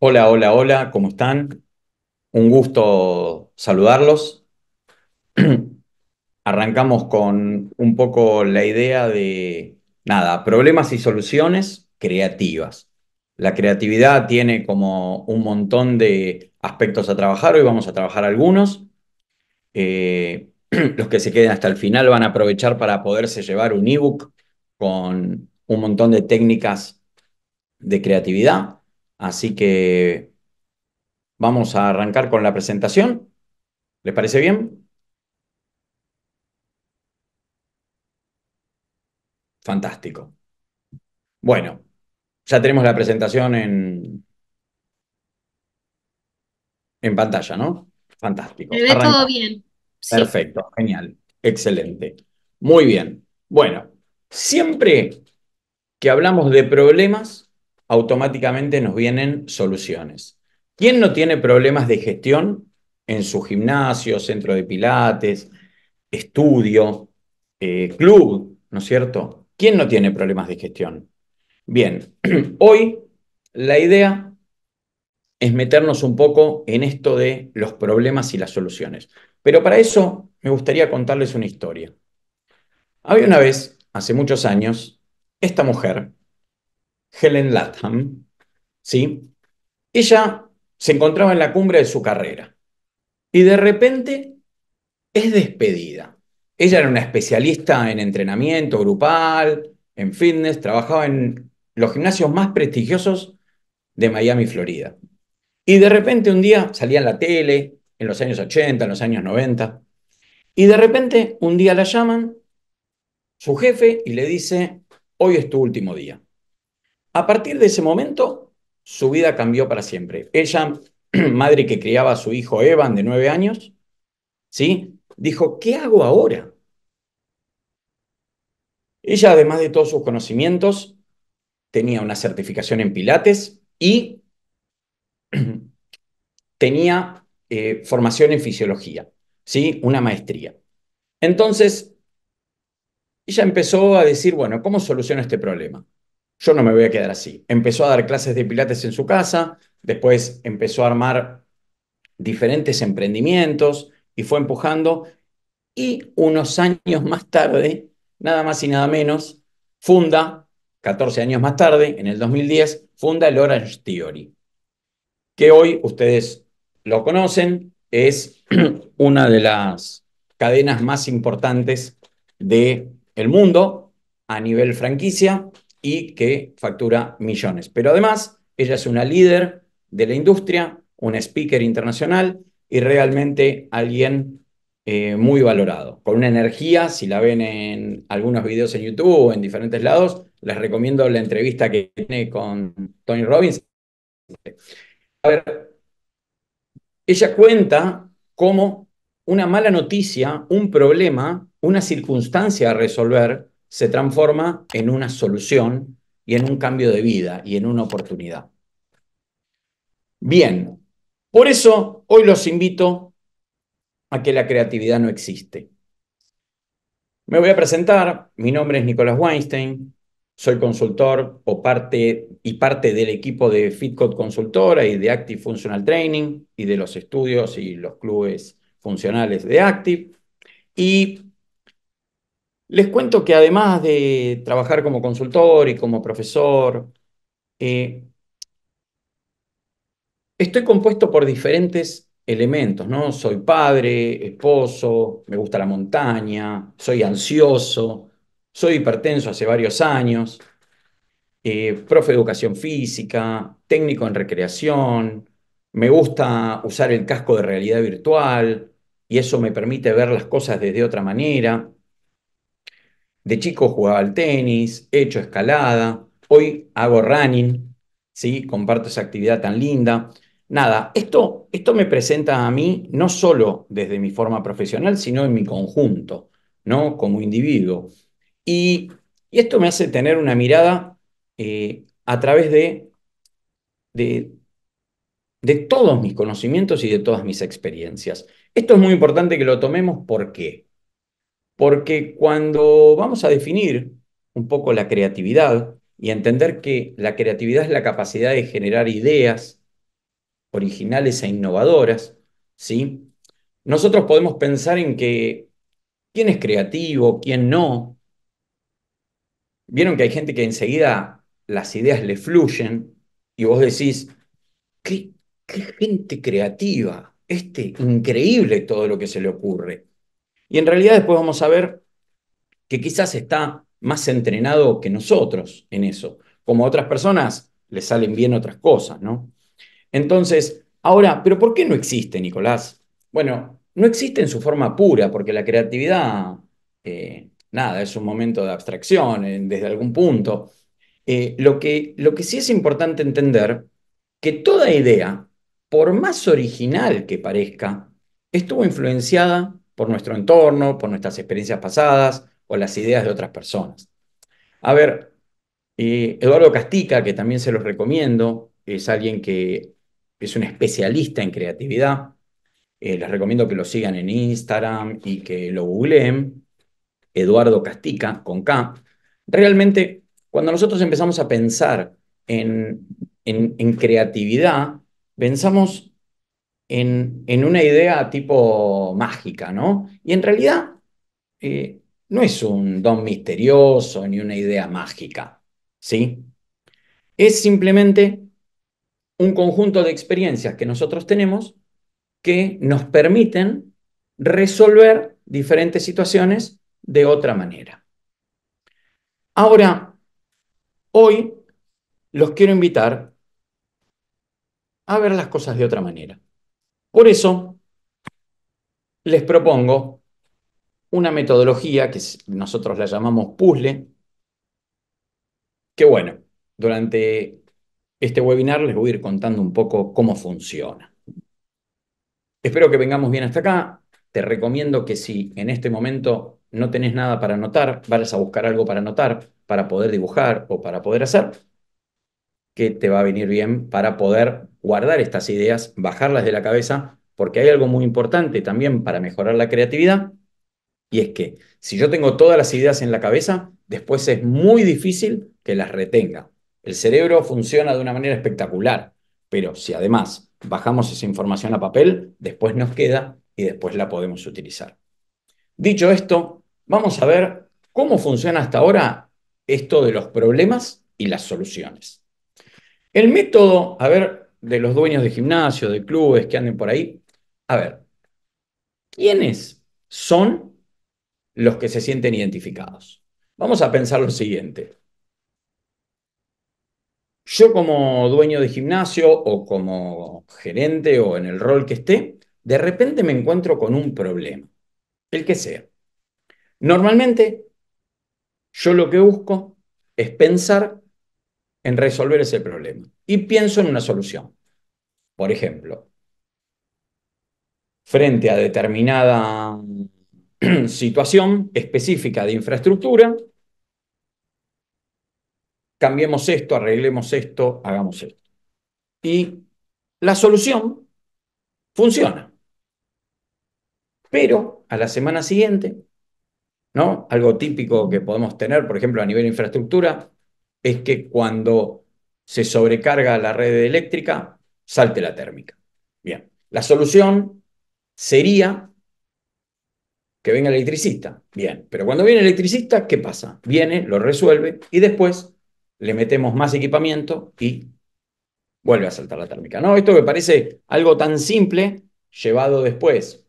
Hola, hola, hola, ¿cómo están? Un gusto saludarlos. Arrancamos con un poco la idea de, nada, problemas y soluciones creativas. La creatividad tiene como un montón de aspectos a trabajar, hoy vamos a trabajar algunos. Eh, los que se queden hasta el final van a aprovechar para poderse llevar un ebook con un montón de técnicas de creatividad. Así que vamos a arrancar con la presentación. ¿Les parece bien? Fantástico. Bueno, ya tenemos la presentación en, en pantalla, ¿no? Fantástico. Se ve todo bien. Perfecto, genial, excelente. Muy bien. Bueno, siempre que hablamos de problemas, automáticamente nos vienen soluciones. ¿Quién no tiene problemas de gestión en su gimnasio, centro de pilates, estudio, eh, club, ¿no es cierto? ¿Quién no tiene problemas de gestión? Bien, hoy la idea es meternos un poco en esto de los problemas y las soluciones. Pero para eso me gustaría contarles una historia. Había una vez, hace muchos años, esta mujer Helen Latham, ¿sí? Ella se encontraba en la cumbre de su carrera y de repente es despedida. Ella era una especialista en entrenamiento grupal, en fitness, trabajaba en los gimnasios más prestigiosos de Miami, Florida. Y de repente un día salía en la tele, en los años 80, en los años 90, y de repente un día la llaman su jefe y le dice, hoy es tu último día. A partir de ese momento, su vida cambió para siempre. Ella, madre que criaba a su hijo Evan de nueve años, ¿sí? dijo, ¿qué hago ahora? Ella, además de todos sus conocimientos, tenía una certificación en Pilates y tenía eh, formación en fisiología, ¿sí? una maestría. Entonces, ella empezó a decir, bueno, ¿cómo soluciono este problema? yo no me voy a quedar así. Empezó a dar clases de pilates en su casa, después empezó a armar diferentes emprendimientos y fue empujando. Y unos años más tarde, nada más y nada menos, funda, 14 años más tarde, en el 2010, funda el Orange Theory, que hoy ustedes lo conocen, es una de las cadenas más importantes del el mundo a nivel franquicia y que factura millones. Pero además, ella es una líder de la industria, una speaker internacional y realmente alguien eh, muy valorado, con una energía, si la ven en algunos videos en YouTube o en diferentes lados, les recomiendo la entrevista que tiene con Tony Robbins. A ver, ella cuenta como una mala noticia, un problema, una circunstancia a resolver, se transforma en una solución y en un cambio de vida y en una oportunidad. Bien, por eso hoy los invito a que la creatividad no existe. Me voy a presentar, mi nombre es Nicolás Weinstein, soy consultor parte, y parte del equipo de FitCode Consultora y de Active Functional Training y de los estudios y los clubes funcionales de Active. Y les cuento que además de trabajar como consultor y como profesor, eh, estoy compuesto por diferentes elementos, ¿no? Soy padre, esposo, me gusta la montaña, soy ansioso, soy hipertenso hace varios años, eh, profe de educación física, técnico en recreación, me gusta usar el casco de realidad virtual y eso me permite ver las cosas desde otra manera. De chico jugaba al tenis, he hecho escalada, hoy hago running, ¿sí? comparto esa actividad tan linda. Nada, esto, esto me presenta a mí no solo desde mi forma profesional, sino en mi conjunto, ¿no? como individuo. Y, esto me hace tener una mirada eh, a través de, de, de todos mis conocimientos y de todas mis experiencias. Esto es muy importante que lo tomemos, porque... Porque cuando vamos a definir un poco la creatividad y entender que la creatividad es la capacidad de generar ideas originales e innovadoras, ¿sí? Nosotros podemos pensar en que quién es creativo, quién no. Vieron que hay gente que enseguida las ideas le fluyen y vos decís, qué, gente creativa, este increíble todo lo que se le ocurre. Y en realidad después vamos a ver que quizás está más entrenado que nosotros en eso. Como a otras personas le salen bien otras cosas, ¿no? Entonces, ahora, ¿pero por qué no existe, Nicolás? Bueno, no existe en su forma pura, porque la creatividad, eh, nada, es un momento de abstracción desde algún punto. Eh, lo, que, lo que sí es importante entender, que toda idea, por más original que parezca, estuvo influenciada por nuestro entorno, por nuestras experiencias pasadas o las ideas de otras personas. A ver, Eduardo Castica, que también se los recomiendo, es alguien que es un especialista en creatividad. Eh, les recomiendo que lo sigan en Instagram y que lo googleen. Eduardo Castica, con K. Realmente, cuando nosotros empezamos a pensar en creatividad, pensamos en, una idea tipo mágica, ¿no? Y en realidad eh, no es un don misterioso ni una idea mágica, ¿sí? Es simplemente un conjunto de experiencias que nosotros tenemos que nos permiten resolver diferentes situaciones de otra manera. Ahora, hoy los quiero invitar a ver las cosas de otra manera. Por eso les propongo una metodología que nosotros la llamamos puzzle, que bueno, durante este webinar les voy a ir contando un poco cómo funciona. Espero que vengamos bien hasta acá. Te recomiendo que si en este momento no tenés nada para anotar, vayas a buscar algo para anotar, para poder dibujar o para poder hacer, que te va a venir bien para poder guardar estas ideas, bajarlas de la cabeza, porque hay algo muy importante también para mejorar la creatividad, y es que si yo tengo todas las ideas en la cabeza, después es muy difícil que las retenga. El cerebro funciona de una manera espectacular, pero si además bajamos esa información a papel, después nos queda y después la podemos utilizar. Dicho esto, vamos a ver cómo funciona hasta ahora esto de los problemas y las soluciones. El método, a ver, de los dueños de gimnasio, de clubes que anden por ahí. A ver, ¿quiénes son los que se sienten identificados? Vamos a pensar lo siguiente. Yo como dueño de gimnasio o como gerente o en el rol que esté, de repente me encuentro con un problema, el que sea. Normalmente yo lo que busco es pensar en resolver ese problema y pienso en una solución. Por ejemplo, frente a determinada situación específica de infraestructura, cambiemos esto, arreglemos esto, hagamos esto. Y la solución funciona. Pero a la semana siguiente, ¿no? Algo típico que podemos tener, por ejemplo, a nivel de infraestructura, es que cuando se sobrecarga la red eléctrica, salte la térmica. Bien, la solución sería que venga el electricista. Bien, pero cuando viene el electricista, ¿qué pasa? Viene, lo resuelve y después le metemos más equipamiento y vuelve a saltar la térmica. No, esto me parece algo tan simple, llevado después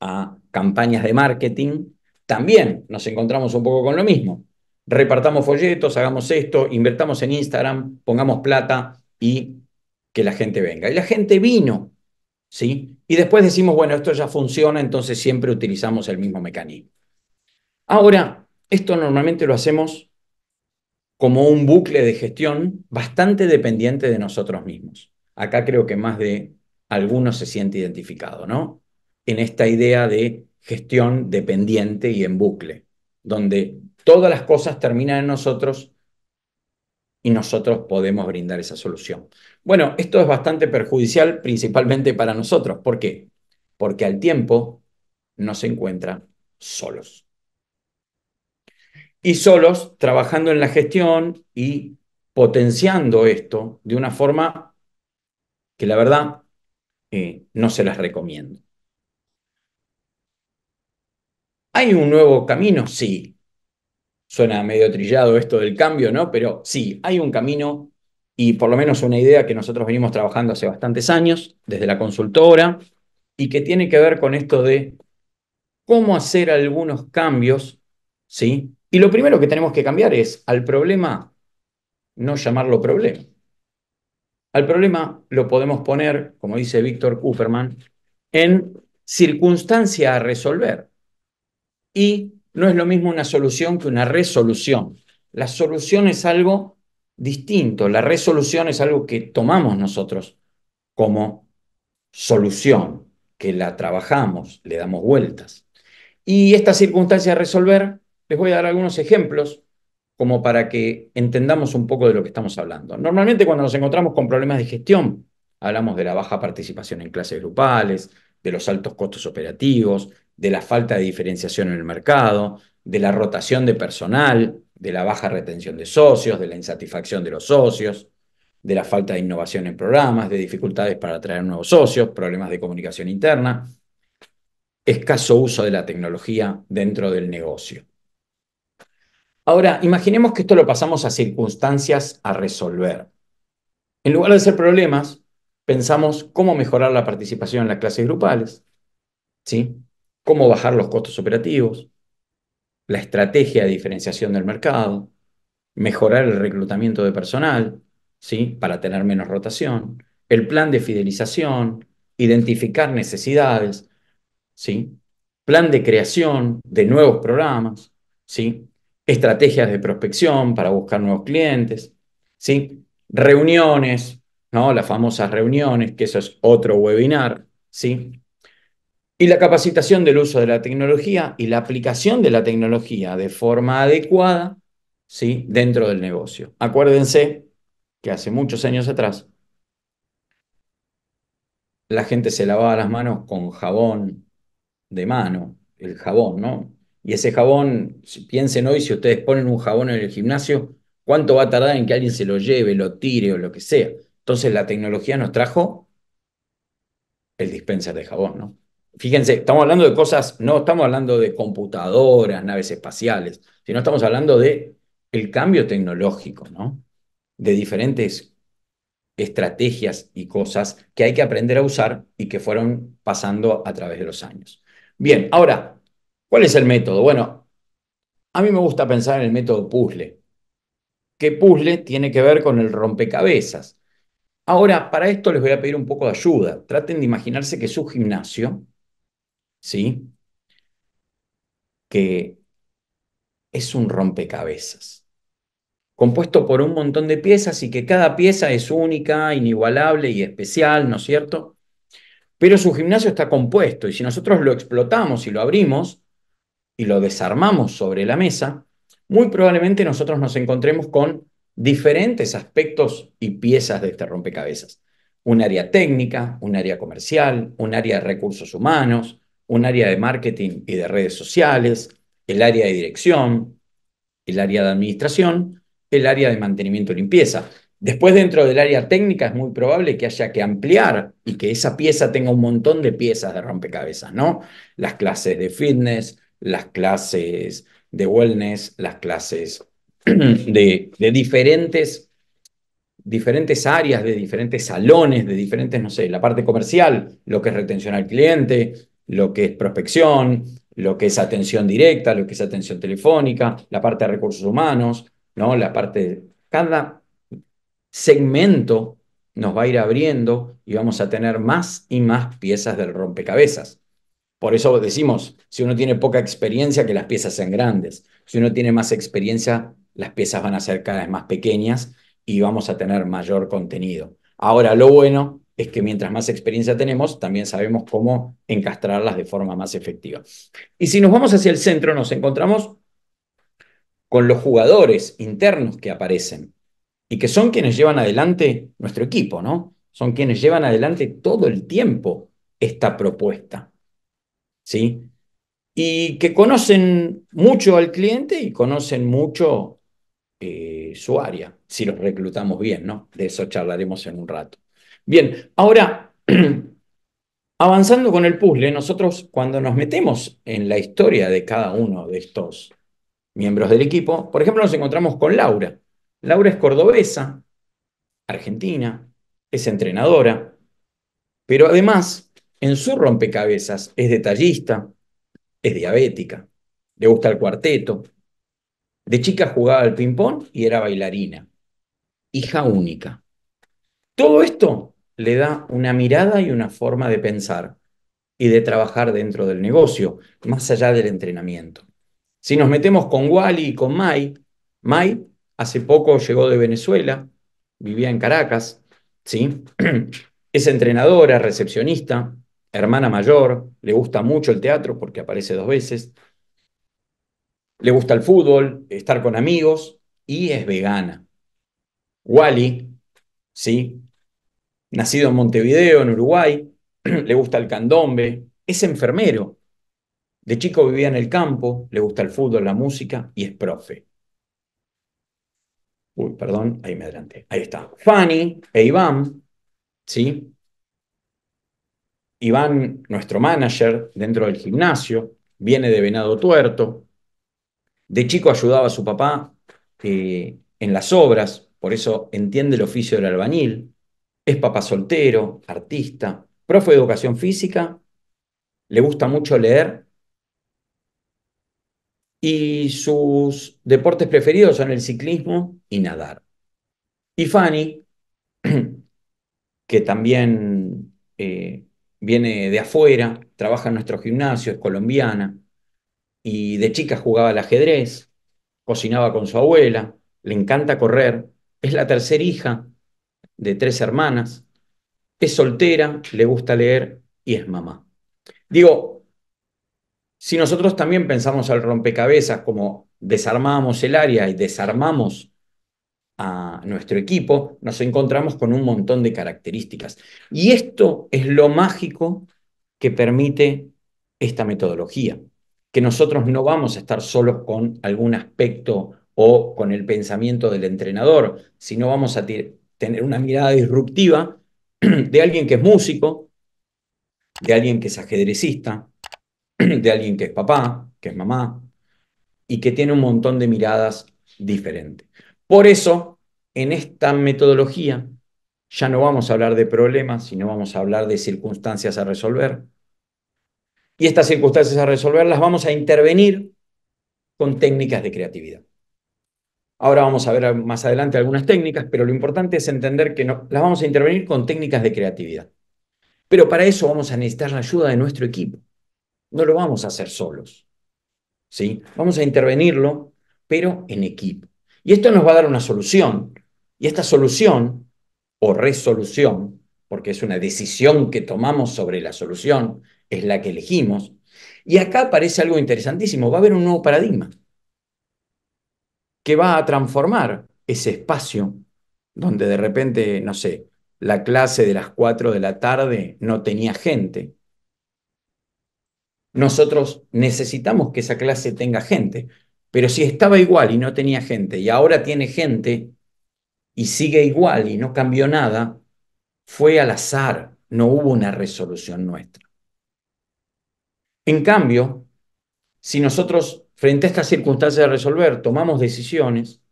a campañas de marketing, también nos encontramos un poco con lo mismo repartamos folletos, hagamos esto, invertamos en Instagram, pongamos plata y que la gente venga. Y la gente vino, ¿sí? Y después decimos, bueno, esto ya funciona, entonces siempre utilizamos el mismo mecanismo. Ahora, esto normalmente lo hacemos como un bucle de gestión bastante dependiente de nosotros mismos. Acá creo que más de algunos se siente identificado, ¿no? En esta idea de gestión dependiente y en bucle, donde Todas las cosas terminan en nosotros y nosotros podemos brindar esa solución. Bueno, esto es bastante perjudicial principalmente para nosotros. ¿Por qué? Porque al tiempo no se encuentran solos. Y solos trabajando en la gestión y potenciando esto de una forma que la verdad eh, no se las recomiendo. ¿Hay un nuevo camino? Sí, Suena medio trillado esto del cambio, ¿no? Pero sí, hay un camino y por lo menos una idea que nosotros venimos trabajando hace bastantes años desde la consultora y que tiene que ver con esto de cómo hacer algunos cambios, ¿sí? Y lo primero que tenemos que cambiar es al problema no llamarlo problema. Al problema lo podemos poner, como dice Víctor Kuferman, en circunstancia a resolver. Y no es lo mismo una solución que una resolución. La solución es algo distinto. La resolución es algo que tomamos nosotros como solución, que la trabajamos, le damos vueltas. Y esta circunstancia de resolver, les voy a dar algunos ejemplos como para que entendamos un poco de lo que estamos hablando. Normalmente cuando nos encontramos con problemas de gestión, hablamos de la baja participación en clases grupales, de los altos costos operativos, de la falta de diferenciación en el mercado, de la rotación de personal, de la baja retención de socios, de la insatisfacción de los socios, de la falta de innovación en programas, de dificultades para atraer nuevos socios, problemas de comunicación interna, escaso uso de la tecnología dentro del negocio. Ahora, imaginemos que esto lo pasamos a circunstancias a resolver. En lugar de ser problemas, pensamos cómo mejorar la participación en las clases grupales, ¿sí? cómo bajar los costos operativos, la estrategia de diferenciación del mercado, mejorar el reclutamiento de personal, ¿sí? Para tener menos rotación, el plan de fidelización, identificar necesidades, ¿sí? Plan de creación de nuevos programas, ¿sí? Estrategias de prospección para buscar nuevos clientes, ¿sí? Reuniones, ¿no? Las famosas reuniones, que eso es otro webinar, ¿sí? Y la capacitación del uso de la tecnología y la aplicación de la tecnología de forma adecuada ¿sí? dentro del negocio. Acuérdense que hace muchos años atrás la gente se lavaba las manos con jabón de mano, el jabón, ¿no? Y ese jabón, piensen hoy, si ustedes ponen un jabón en el gimnasio, ¿cuánto va a tardar en que alguien se lo lleve, lo tire o lo que sea? Entonces la tecnología nos trajo el dispenser de jabón, ¿no? fíjense, estamos hablando de cosas, no estamos hablando de computadoras, naves espaciales, sino estamos hablando de el cambio tecnológico, ¿no? De diferentes estrategias y cosas que hay que aprender a usar y que fueron pasando a través de los años. Bien, ahora, ¿cuál es el método? Bueno, a mí me gusta pensar en el método puzzle. ¿Qué puzzle tiene que ver con el rompecabezas? Ahora, para esto les voy a pedir un poco de ayuda. Traten de imaginarse que su gimnasio ¿sí? Que es un rompecabezas, compuesto por un montón de piezas y que cada pieza es única, inigualable y especial, ¿no es cierto? Pero su gimnasio está compuesto y si nosotros lo explotamos y lo abrimos y lo desarmamos sobre la mesa, muy probablemente nosotros nos encontremos con diferentes aspectos y piezas de este rompecabezas. Un área técnica, un área comercial, un área de recursos humanos, un área de marketing y de redes sociales, el área de dirección, el área de administración, el área de mantenimiento y limpieza. Después dentro del área técnica es muy probable que haya que ampliar y que esa pieza tenga un montón de piezas de rompecabezas, ¿no? Las clases de fitness, las clases de wellness, las clases de, diferentes, diferentes áreas, de diferentes salones, de diferentes, no sé, la parte comercial, lo que es retención al cliente, lo que es prospección, lo que es atención directa, lo que es atención telefónica, la parte de recursos humanos, ¿no? La parte cada segmento nos va a ir abriendo y vamos a tener más y más piezas del rompecabezas. Por eso decimos, si uno tiene poca experiencia, que las piezas sean grandes. Si uno tiene más experiencia, las piezas van a ser cada vez más pequeñas y vamos a tener mayor contenido. Ahora, lo bueno es que mientras más experiencia tenemos, también sabemos cómo encastrarlas de forma más efectiva. Y si nos vamos hacia el centro, nos encontramos con los jugadores internos que aparecen y que son quienes llevan adelante nuestro equipo, ¿no? Son quienes llevan adelante todo el tiempo esta propuesta, ¿sí? Y que conocen mucho al cliente y conocen mucho eh, su área, si los reclutamos bien, ¿no? De eso charlaremos en un rato. Bien, ahora, avanzando con el puzzle, nosotros cuando nos metemos en la historia de cada uno de estos miembros del equipo, por ejemplo, nos encontramos con Laura. Laura es cordobesa, argentina, es entrenadora, pero además en su rompecabezas es detallista, es diabética, le gusta el cuarteto. De chica jugaba al ping-pong y era bailarina. Hija única. Todo esto le da una mirada y una forma de pensar y de trabajar dentro del negocio, más allá del entrenamiento. Si nos metemos con Wally y con Mai, Mai hace poco llegó de Venezuela, vivía en Caracas, ¿sí? es entrenadora, recepcionista, hermana mayor, le gusta mucho el teatro porque aparece dos veces, le gusta el fútbol, estar con amigos y es vegana. Wally, ¿sí? nacido en Montevideo, en Uruguay, le gusta el candombe, es enfermero. De chico vivía en el campo, le gusta el fútbol, la música y es profe. Uy, perdón, ahí me adelanté. Ahí está. Fanny e Iván, ¿sí? Iván, nuestro manager dentro del gimnasio, viene de Venado Tuerto. De chico ayudaba a su papá eh, en las obras, por eso entiende el oficio del albañil. Es papá soltero, artista, profe de educación física, le gusta mucho leer y sus deportes preferidos son el ciclismo y nadar. Y Fanny, que también eh, viene de afuera, trabaja en nuestro gimnasio, es colombiana y de chica jugaba al ajedrez, cocinaba con su abuela, le encanta correr, es la tercera hija de tres hermanas, es soltera, le gusta leer y es mamá. Digo, si nosotros también pensamos al rompecabezas como desarmamos el área y desarmamos a nuestro equipo, nos encontramos con un montón de características. Y esto es lo mágico que permite esta metodología, que nosotros no vamos a estar solos con algún aspecto o con el pensamiento del entrenador, sino vamos a tener una mirada disruptiva de alguien que es músico, de alguien que es ajedrecista, de alguien que es papá, que es mamá, y que tiene un montón de miradas diferentes. Por eso, en esta metodología, ya no vamos a hablar de problemas, sino vamos a hablar de circunstancias a resolver. Y estas circunstancias a resolver las vamos a intervenir con técnicas de creatividad. Ahora vamos a ver más adelante algunas técnicas, pero lo importante es entender que no, las vamos a intervenir con técnicas de creatividad. Pero para eso vamos a necesitar la ayuda de nuestro equipo. No lo vamos a hacer solos. ¿sí? Vamos a intervenirlo, pero en equipo. Y esto nos va a dar una solución. Y esta solución, o resolución, porque es una decisión que tomamos sobre la solución, es la que elegimos. Y acá aparece algo interesantísimo, va a haber un nuevo paradigma que va a transformar ese espacio donde de repente, no sé, la clase de las 4 de la tarde no tenía gente. Nosotros necesitamos que esa clase tenga gente, pero si estaba igual y no tenía gente y ahora tiene gente y sigue igual y no cambió nada, fue al azar, no hubo una resolución nuestra. En cambio, si nosotros frente a estas circunstancias de resolver, tomamos decisiones,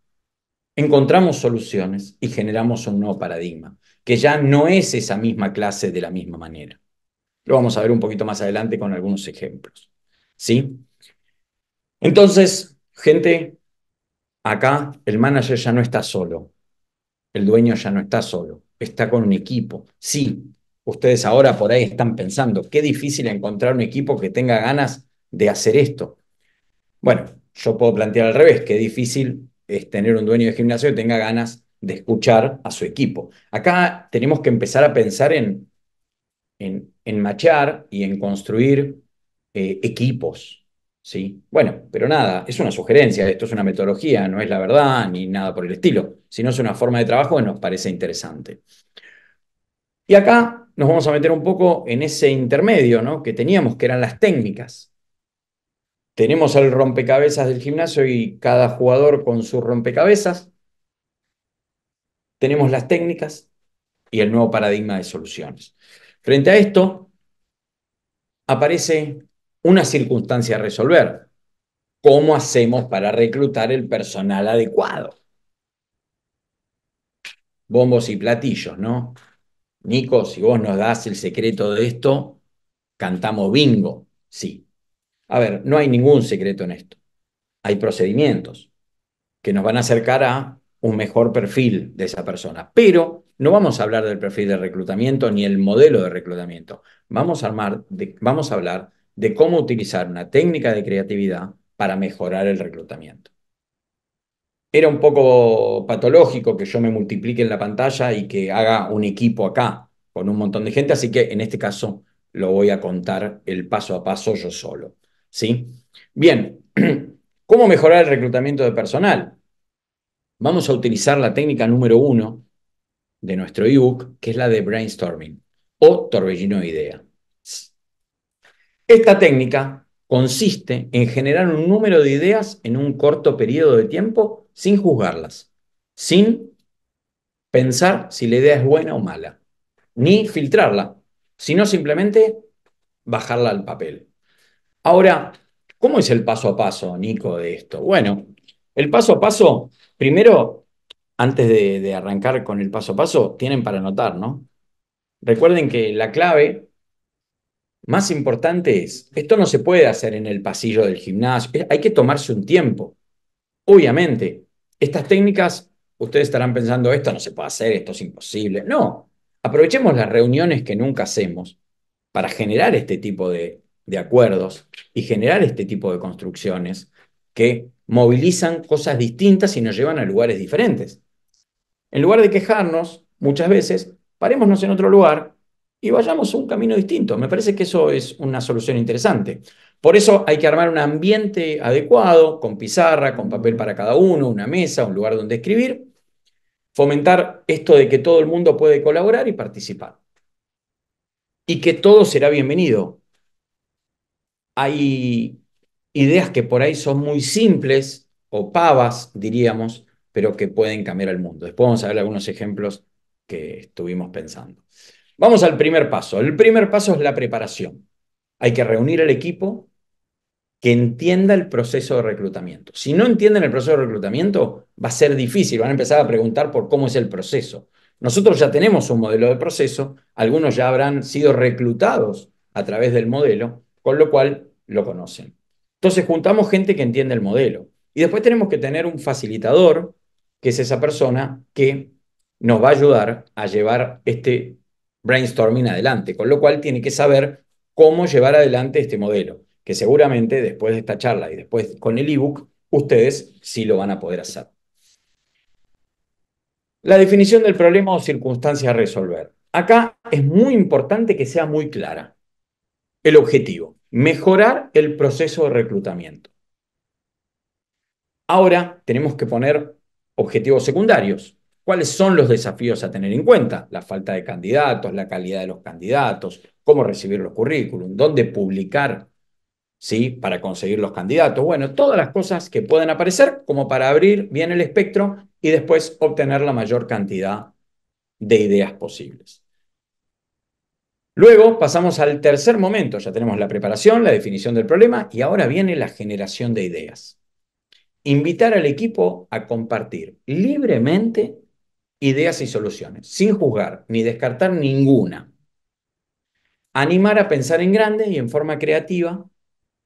encontramos soluciones y generamos un nuevo paradigma, que ya no es esa misma clase de la misma manera. Lo vamos a ver un poquito más adelante con algunos ejemplos. ¿Sí? Entonces, gente, acá el manager ya no está solo, el dueño ya no está solo, está con un equipo. Sí, ustedes ahora por ahí están pensando, qué difícil encontrar un equipo que tenga ganas de hacer esto, bueno, yo puedo plantear al revés, que difícil es tener un dueño de gimnasio que tenga ganas de escuchar a su equipo. Acá tenemos que empezar a pensar en, en, machar y en construir eh, equipos. ¿sí? Bueno, pero nada, es una sugerencia, esto es una metodología, no es la verdad ni nada por el estilo, no es una forma de trabajo que nos parece interesante. Y acá nos vamos a meter un poco en ese intermedio ¿no? que teníamos, que eran las técnicas. Tenemos el rompecabezas del gimnasio y cada jugador con sus rompecabezas. Tenemos las técnicas y el nuevo paradigma de soluciones. Frente a esto, aparece una circunstancia a resolver. ¿Cómo hacemos para reclutar el personal adecuado? Bombos y platillos, ¿no? Nico, si vos nos das el secreto de esto, cantamos bingo. Sí, a ver, no hay ningún secreto en esto. Hay procedimientos que nos van a acercar a un mejor perfil de esa persona. Pero no vamos a hablar del perfil de reclutamiento ni el modelo de reclutamiento. Vamos a, armar hablar de cómo utilizar una técnica de creatividad para mejorar el reclutamiento. Era un poco patológico que yo me multiplique en la pantalla y que haga un equipo acá con un montón de gente, así que en este caso lo voy a contar el paso a paso yo solo. ¿sí? Bien, ¿cómo mejorar el reclutamiento de personal? Vamos a utilizar la técnica número uno de nuestro ebook, que es la de brainstorming o torbellino de idea. Esta técnica consiste en generar un número de ideas en un corto periodo de tiempo sin juzgarlas, sin pensar si la idea es buena o mala, ni filtrarla, sino simplemente bajarla al papel. Ahora, ¿cómo es el paso a paso, Nico, de esto? Bueno, el paso a paso, primero, antes de, arrancar con el paso a paso, tienen para anotar, ¿no? Recuerden que la clave más importante es, esto no se puede hacer en el pasillo del gimnasio, eh, hay que tomarse un tiempo. Obviamente, estas técnicas, ustedes estarán pensando, esto no se puede hacer, esto es imposible. No, aprovechemos las reuniones que nunca hacemos para generar este tipo de, de acuerdos y generar este tipo de construcciones que movilizan cosas distintas y nos llevan a lugares diferentes. En lugar de quejarnos, muchas veces, parémonos en otro lugar y vayamos a un camino distinto. Me parece que eso es una solución interesante. Por eso hay que armar un ambiente adecuado, con pizarra, con papel para cada uno, una mesa, un lugar donde escribir, fomentar esto de que todo el mundo puede colaborar y participar. Y que todo será bienvenido, hay ideas que por ahí son muy simples o pavas, diríamos, pero que pueden cambiar el mundo. Después vamos a ver algunos ejemplos que estuvimos pensando. Vamos al primer paso. El primer paso es la preparación. Hay que reunir al equipo que entienda el proceso de reclutamiento. Si no entienden el proceso de reclutamiento, va a ser difícil, van a empezar a preguntar por cómo es el proceso. Nosotros ya tenemos un modelo de proceso, algunos ya habrán sido reclutados a través del modelo, con lo cual lo conocen. Entonces juntamos gente que entiende el modelo. Y después tenemos que tener un facilitador, que es esa persona que nos va a ayudar a llevar este brainstorming adelante, con lo cual tiene que saber cómo llevar adelante este modelo, que seguramente después de esta charla y después con el ebook, ustedes sí lo van a poder hacer. La definición del problema o circunstancia a resolver. Acá es muy importante que sea muy clara el objetivo, mejorar el proceso de reclutamiento. Ahora tenemos que poner objetivos secundarios. ¿Cuáles son los desafíos a tener en cuenta? La falta de candidatos, la calidad de los candidatos, cómo recibir los currículum, dónde publicar ¿sí? para conseguir los candidatos. Bueno, todas las cosas que pueden aparecer como para abrir bien el espectro y después obtener la mayor cantidad de ideas posibles. Luego pasamos al tercer momento, ya tenemos la preparación, la definición del problema y ahora viene la generación de ideas. Invitar al equipo a compartir libremente ideas y soluciones, sin juzgar ni descartar ninguna. Animar a pensar en grande y en forma creativa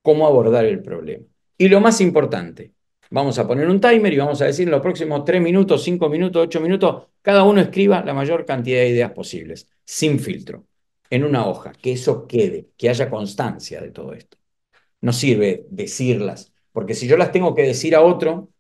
cómo abordar el problema. Y lo más importante, vamos a poner un timer y vamos a decir en los próximos tres minutos, cinco minutos, ocho minutos, cada uno escriba la mayor cantidad de ideas posibles, sin filtro en una hoja, que eso quede, que haya constancia de todo esto. No sirve decirlas, porque si yo las tengo que decir a otro,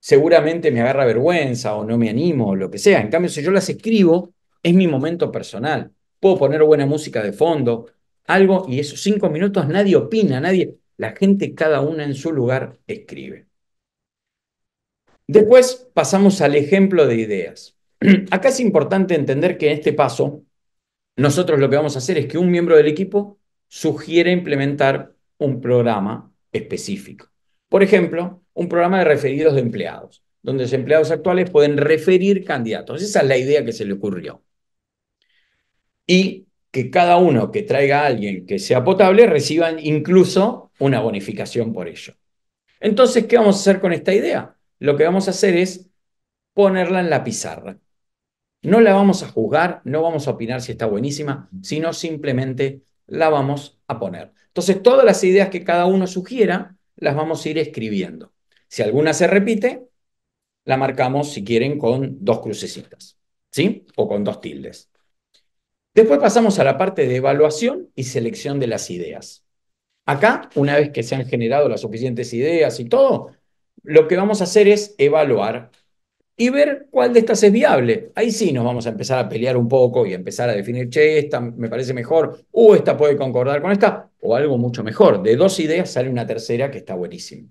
seguramente me agarra vergüenza o no me animo o lo que sea. En cambio, si yo las escribo, es mi momento personal. Puedo poner buena música de fondo, algo, y esos cinco minutos nadie opina, nadie. La gente, cada una en su lugar, escribe. Después pasamos al ejemplo de ideas. Acá es importante entender que en este paso nosotros lo que vamos a hacer es que un miembro del equipo sugiere implementar un programa específico. Por ejemplo, un programa de referidos de empleados, donde los empleados actuales pueden referir candidatos. Esa es la idea que se le ocurrió. Y que cada uno que traiga a alguien que sea potable reciba incluso una bonificación por ello. Entonces, ¿qué vamos a hacer con esta idea? Lo que vamos a hacer es ponerla en la pizarra. No la vamos a juzgar, no vamos a opinar si está buenísima, sino simplemente la vamos a poner. Entonces, todas las ideas que cada uno sugiera, las vamos a ir escribiendo. Si alguna se repite, la marcamos, si quieren, con dos crucecitas, ¿sí? O con dos tildes. Después pasamos a la parte de evaluación y selección de las ideas. Acá, una vez que se han generado las suficientes ideas y todo, lo que vamos a hacer es evaluar y ver cuál de estas es viable. Ahí sí nos vamos a empezar a pelear un poco y empezar a definir, che, esta me parece mejor, o esta puede concordar con esta, o algo mucho mejor. De dos ideas sale una tercera que está buenísima.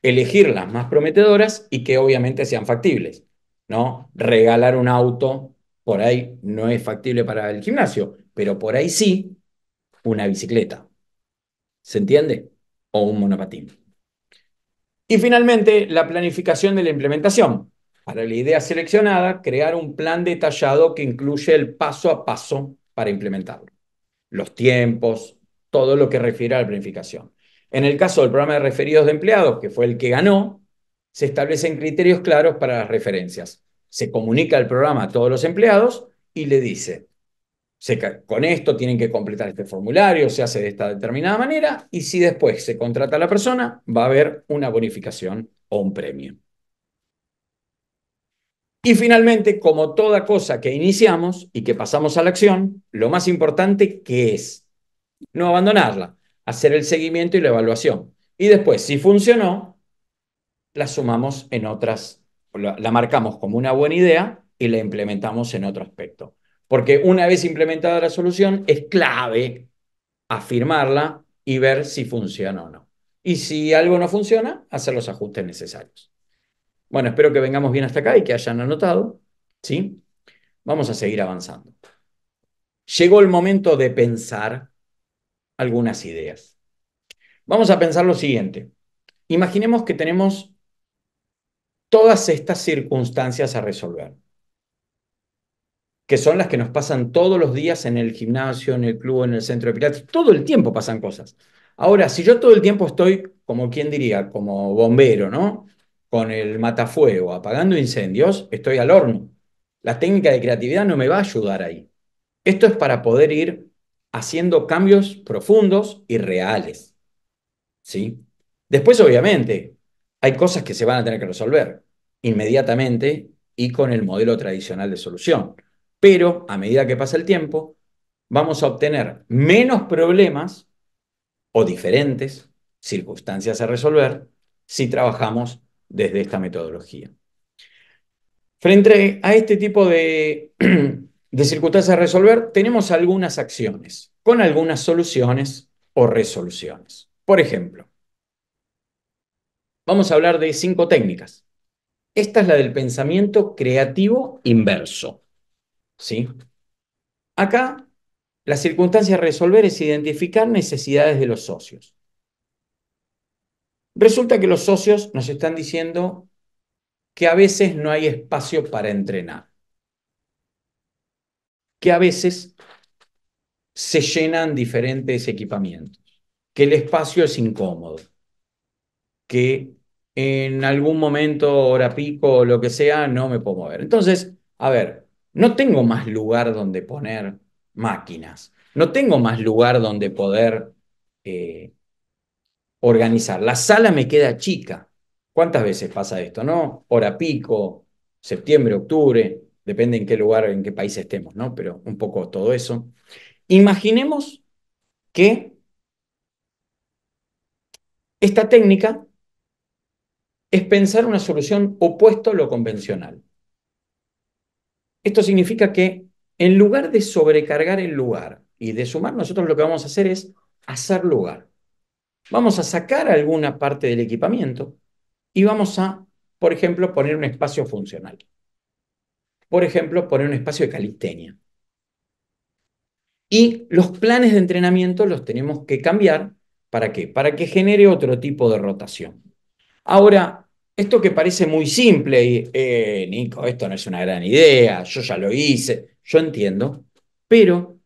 Elegir las más prometedoras y que obviamente sean factibles, ¿no? Regalar un auto por ahí no es factible para el gimnasio, pero por ahí sí una bicicleta. ¿Se entiende? O un monopatín. Y finalmente, la planificación de la implementación para la idea seleccionada, crear un plan detallado que incluye el paso a paso para implementarlo. Los tiempos, todo lo que refiere a la planificación. En el caso del programa de referidos de empleados, que fue el que ganó, se establecen criterios claros para las referencias. Se comunica el programa a todos los empleados y le dice, con esto tienen que completar este formulario, se hace de esta determinada manera, y si después se contrata a la persona, va a haber una bonificación o un premio. Y finalmente, como toda cosa que iniciamos y que pasamos a la acción, lo más importante que es no abandonarla, hacer el seguimiento y la evaluación. Y después, si funcionó, la sumamos en otras, la marcamos como una buena idea y la implementamos en otro aspecto. Porque una vez implementada la solución, es clave afirmarla y ver si funciona o no. Y si algo no funciona, hacer los ajustes necesarios. Bueno, espero que vengamos bien hasta acá y que hayan anotado. ¿sí? Vamos a seguir avanzando. Llegó el momento de pensar algunas ideas. Vamos a pensar lo siguiente. Imaginemos que tenemos todas estas circunstancias a resolver, que son las que nos pasan todos los días en el gimnasio, en el club, en el centro de piratas. Todo el tiempo pasan cosas. Ahora, si yo todo el tiempo estoy, como quien diría, como bombero, ¿no? con el matafuego, apagando incendios, estoy al horno. La técnica de creatividad no me va a ayudar ahí. Esto es para poder ir haciendo cambios profundos y reales. ¿Sí? Después, obviamente, hay cosas que se van a tener que resolver inmediatamente y con el modelo tradicional de solución. Pero a medida que pasa el tiempo, vamos a obtener menos problemas o diferentes circunstancias a resolver si trabajamos desde esta metodología. Frente a este tipo de, de circunstancias a resolver, tenemos algunas acciones con algunas soluciones o resoluciones. Por ejemplo, vamos a hablar de cinco técnicas. Esta es la del pensamiento creativo inverso. ¿Sí? Acá, la circunstancia a resolver es identificar necesidades de los socios. Resulta que los socios nos están diciendo que a veces no hay espacio para entrenar, que a veces se llenan diferentes equipamientos, que el espacio es incómodo, que en algún momento, hora pico o lo que sea, no me puedo mover. Entonces, a ver, no tengo más lugar donde poner máquinas, no tengo más lugar donde poder eh, organizar. La sala me queda chica. ¿Cuántas veces pasa esto, no? Hora pico, septiembre, octubre, depende en qué lugar, en qué país estemos, ¿no? Pero un poco todo eso. Imaginemos que esta técnica es pensar una solución opuesta a lo convencional. Esto significa que en lugar de sobrecargar el lugar y de sumar, nosotros lo que vamos a hacer es hacer lugar vamos a sacar alguna parte del equipamiento y vamos a, por ejemplo, poner un espacio funcional. Por ejemplo, poner un espacio de calistenia. Y los planes de entrenamiento los tenemos que cambiar. ¿Para qué? Para que genere otro tipo de rotación. Ahora, esto que parece muy simple y, eh, Nico, esto no es una gran idea, yo ya lo hice, yo entiendo, pero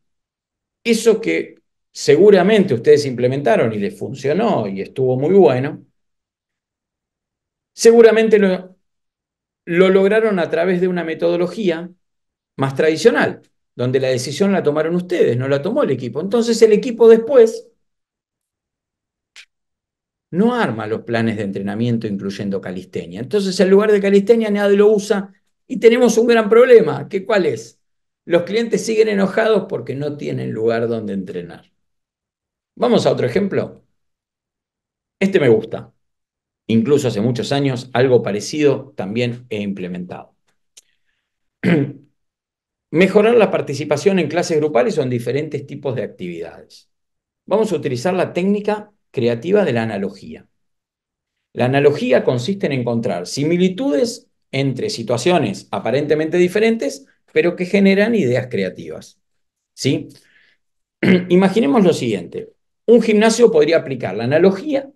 eso que seguramente ustedes implementaron y les funcionó y estuvo muy bueno, seguramente lo, lograron a través de una metodología más tradicional, donde la decisión la tomaron ustedes, no la tomó el equipo. Entonces el equipo después no arma los planes de entrenamiento incluyendo calistenia. Entonces en lugar de calistenia nadie lo usa y tenemos un gran problema, que cuál es? Los clientes siguen enojados porque no tienen lugar donde entrenar. Vamos a otro ejemplo. Este me gusta. Incluso hace muchos años algo parecido también he implementado. Mejorar la participación en clases grupales son diferentes tipos de actividades. Vamos a utilizar la técnica creativa de la analogía. La analogía consiste en encontrar similitudes entre situaciones aparentemente diferentes, pero que generan ideas creativas. ¿Sí? Imaginemos lo siguiente un gimnasio podría aplicar la analogía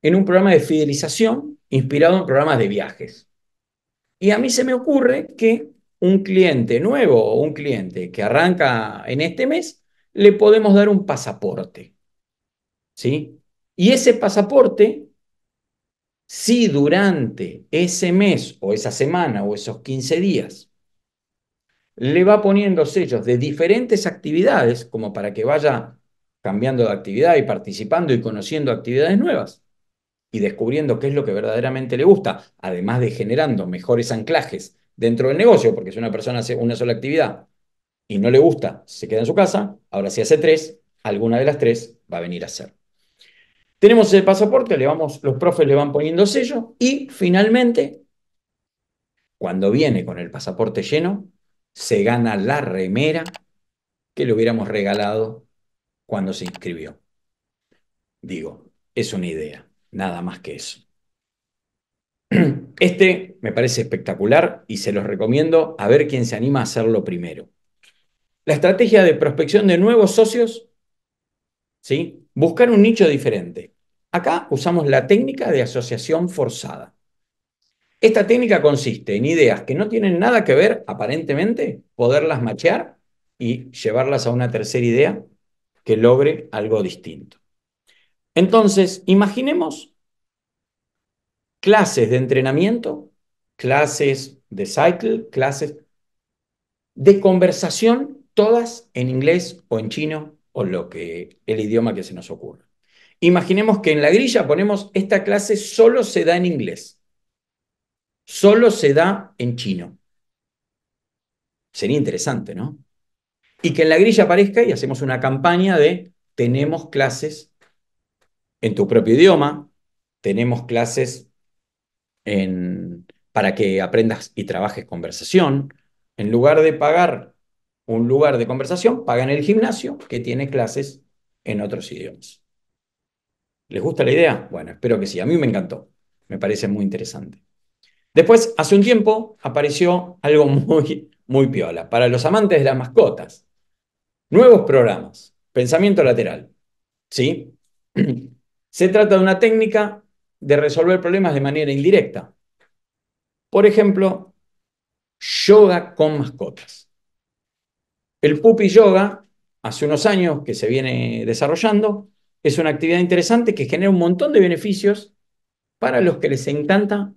en un programa de fidelización inspirado en programas de viajes. Y a mí se me ocurre que un cliente nuevo o un cliente que arranca en este mes, le podemos dar un pasaporte. ¿Sí? Y ese pasaporte, si durante ese mes o esa semana o esos 15 días le va poniendo sellos de diferentes actividades, como para que vaya cambiando de actividad y participando y conociendo actividades nuevas y descubriendo qué es lo que verdaderamente le gusta, además de generando mejores anclajes dentro del negocio, porque si una persona hace una sola actividad y no le gusta, se queda en su casa, ahora si hace tres, alguna de las tres va a venir a hacer. Tenemos el pasaporte, le vamos, los profes le van poniendo sello y finalmente, cuando viene con el pasaporte lleno, se gana la remera que le hubiéramos regalado cuando se inscribió. Digo, es una idea, nada más que eso. Este me parece espectacular y se los recomiendo a ver quién se anima a hacerlo primero. La estrategia de prospección de nuevos socios, ¿sí? buscar un nicho diferente. Acá usamos la técnica de asociación forzada. Esta técnica consiste en ideas que no tienen nada que ver, aparentemente, poderlas machear y llevarlas a una tercera idea que logre algo distinto. Entonces, imaginemos clases de entrenamiento, clases de cycle, clases de conversación, todas en inglés o en chino o lo que el idioma que se nos ocurra. Imaginemos que en la grilla ponemos esta clase solo se da en inglés. Solo se da en chino. Sería interesante, ¿no? y que en la grilla aparezca y hacemos una campaña de tenemos clases en tu propio idioma, tenemos clases en, para que aprendas y trabajes conversación. En lugar de pagar un lugar de conversación, pagan el gimnasio que tiene clases en otros idiomas. ¿Les gusta la idea? Bueno, espero que sí. A mí me encantó. Me parece muy interesante. Después, hace un tiempo, apareció algo muy, muy piola. Para los amantes de las mascotas, Nuevos programas. Pensamiento lateral. ¿Sí? Se trata de una técnica de resolver problemas de manera indirecta. Por ejemplo, yoga con mascotas. El pupi yoga, hace unos años que se viene desarrollando, es una actividad interesante que genera un montón de beneficios para los que les encanta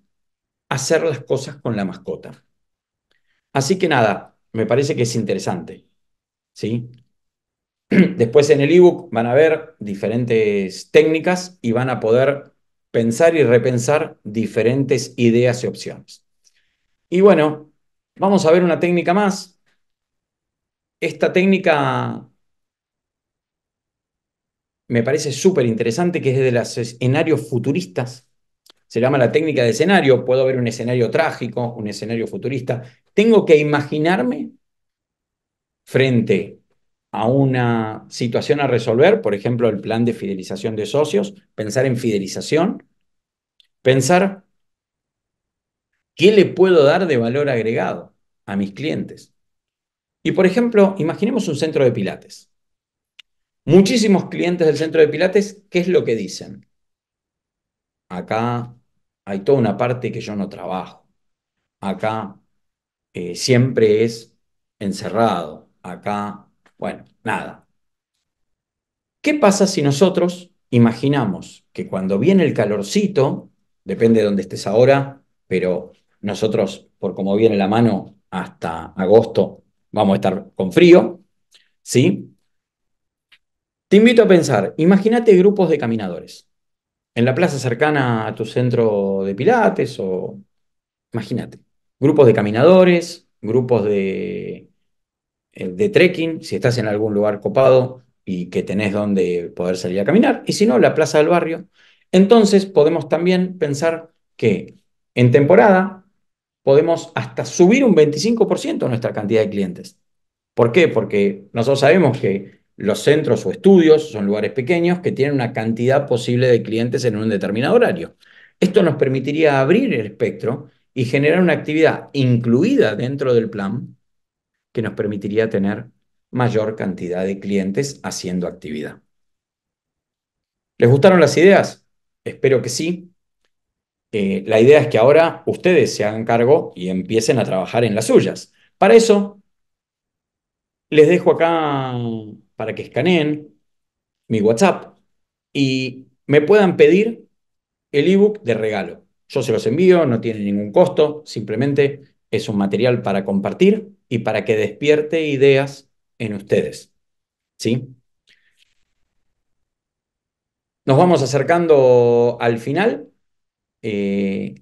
hacer las cosas con la mascota. Así que nada, me parece que es interesante. ¿sí? Después en el ebook van a ver diferentes técnicas y van a poder pensar y repensar diferentes ideas y opciones. Y bueno, vamos a ver una técnica más. Esta técnica me parece súper interesante, que es de los escenarios futuristas. Se llama la técnica de escenario. Puedo ver un escenario trágico, un escenario futurista. Tengo que imaginarme frente a una situación a resolver, por ejemplo, el plan de fidelización de socios, pensar en fidelización, pensar qué le puedo dar de valor agregado a mis clientes. Y, por ejemplo, imaginemos un centro de Pilates. Muchísimos clientes del centro de Pilates, ¿qué es lo que dicen? Acá hay toda una parte que yo no trabajo. Acá eh, siempre es encerrado. Acá bueno, nada. ¿Qué pasa si nosotros imaginamos que cuando viene el calorcito, depende de dónde estés ahora, pero nosotros, por como viene la mano, hasta agosto vamos a estar con frío, ¿sí? Te invito a pensar, imagínate grupos de caminadores en la plaza cercana a tu centro de pilates o imagínate, grupos de caminadores, grupos de eh, de trekking, si estás en algún lugar copado y que tenés donde poder salir a caminar, y si no, la plaza del barrio. Entonces podemos también pensar que en temporada podemos hasta subir un 25% nuestra cantidad de clientes. ¿Por qué? Porque nosotros sabemos que los centros o estudios son lugares pequeños que tienen una cantidad posible de clientes en un determinado horario. Esto nos permitiría abrir el espectro y generar una actividad incluida dentro del plan que nos permitiría tener mayor cantidad de clientes haciendo actividad. ¿Les gustaron las ideas? Espero que sí. Eh, la idea es que ahora ustedes se hagan cargo y empiecen a trabajar en las suyas. Para eso, les dejo acá para que escaneen mi WhatsApp y me puedan pedir el ebook de regalo. Yo se los envío, no tiene ningún costo, simplemente es un material para compartir y para que despierte ideas en ustedes. ¿Sí? Nos vamos acercando al final. Eh,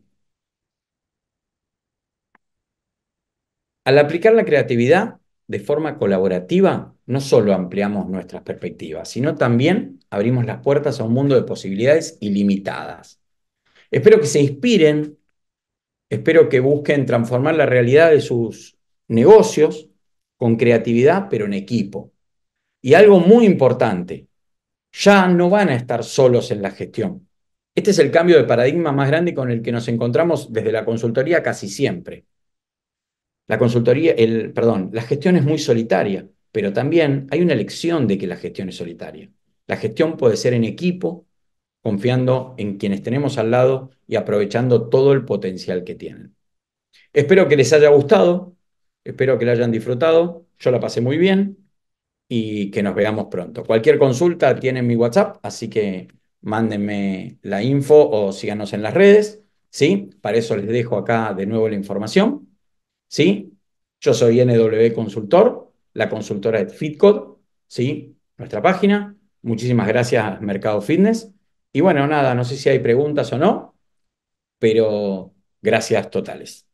al aplicar la creatividad de forma colaborativa, no solo ampliamos nuestras perspectivas, sino también abrimos las puertas a un mundo de posibilidades ilimitadas. Espero que se inspiren Espero que busquen transformar la realidad de sus negocios con creatividad, pero en equipo. Y algo muy importante, ya no van a estar solos en la gestión. Este es el cambio de paradigma más grande con el que nos encontramos desde la consultoría casi siempre. La consultoría, el, perdón, la gestión es muy solitaria, pero también hay una elección de que la gestión es solitaria. La gestión puede ser en equipo, confiando en quienes tenemos al lado y aprovechando todo el potencial que tienen. Espero que les haya gustado, espero que la hayan disfrutado, yo la pasé muy bien y que nos veamos pronto. Cualquier consulta tiene mi WhatsApp, así que mándenme la info o síganos en las redes, ¿sí? Para eso les dejo acá de nuevo la información, ¿sí? Yo soy NW Consultor, la consultora de FitCode, ¿sí? Nuestra página. Muchísimas gracias, Mercado Fitness. Y bueno, nada, no sé si hay preguntas o no, pero gracias totales.